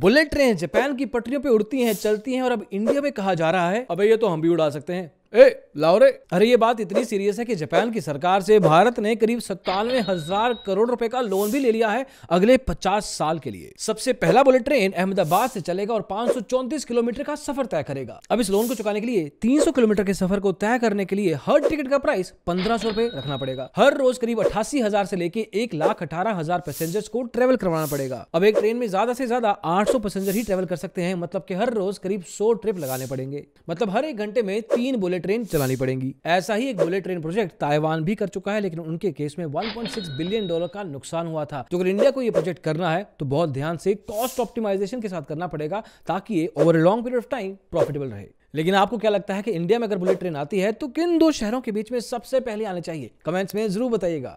bullet train Japan की पटरियों पे उड़ती हैं चलती हैं और अब इंडिया में कहा जा रहा है अबे ये तो हम भी उड़ा सकते हैं ए लाओ अरे ये बात इतनी सीरियस है कि जापान की सरकार से भारत ने करीब सत्तानवे हजार करोड़ रुपए का लोन भी ले लिया है अगले 50 साल के लिए सबसे पहला बुलेट ट्रेन अहमदाबाद से चलेगा और पांच किलोमीटर का सफर तय करेगा अब इस लोन को चुकाने के लिए 300 किलोमीटर के सफर को तय करने के लिए हर टिकट का प्राइस पंद्रह सौ रखना पड़ेगा हर रोज करीब अट्ठासी हजार से लेके एक लाख अठारह हजार पैसेंजर्स को ट्रेवल करवाना पड़ेगा अब एक ट्रेन में ज्यादा से ज्यादा आठ पैसेंजर ही ट्रेवल कर सकते हैं मतलब की हर रोज करीब सौ ट्रिप लगाने पड़ेंगे मतलब हर एक घंटे में तीन बुलेट बुलेट ट्रेन चलानी पड़ेंगी ऐसा ही एक बुलेट ट्रेन प्रोजेक्ट ताइवान भी कर चुका है लेकिन उनके केस में 1.6 बिलियन डॉलर का नुकसान हुआ था तो अगर इंडिया को ये प्रोजेक्ट करना है तो बहुत ध्यान से कॉस्ट ऑप्टिमाइजेशन के साथ करना पड़ेगा ताकि ये over long period of time profitable रहे लेकिन आपको क्या लगता है कि इंडिया में अगर बुलेट ट्रेन आती है तो किन दो शहरों के बीच में सबसे पहले आने चाहिए कमेंट्स में जरूर बताइएगा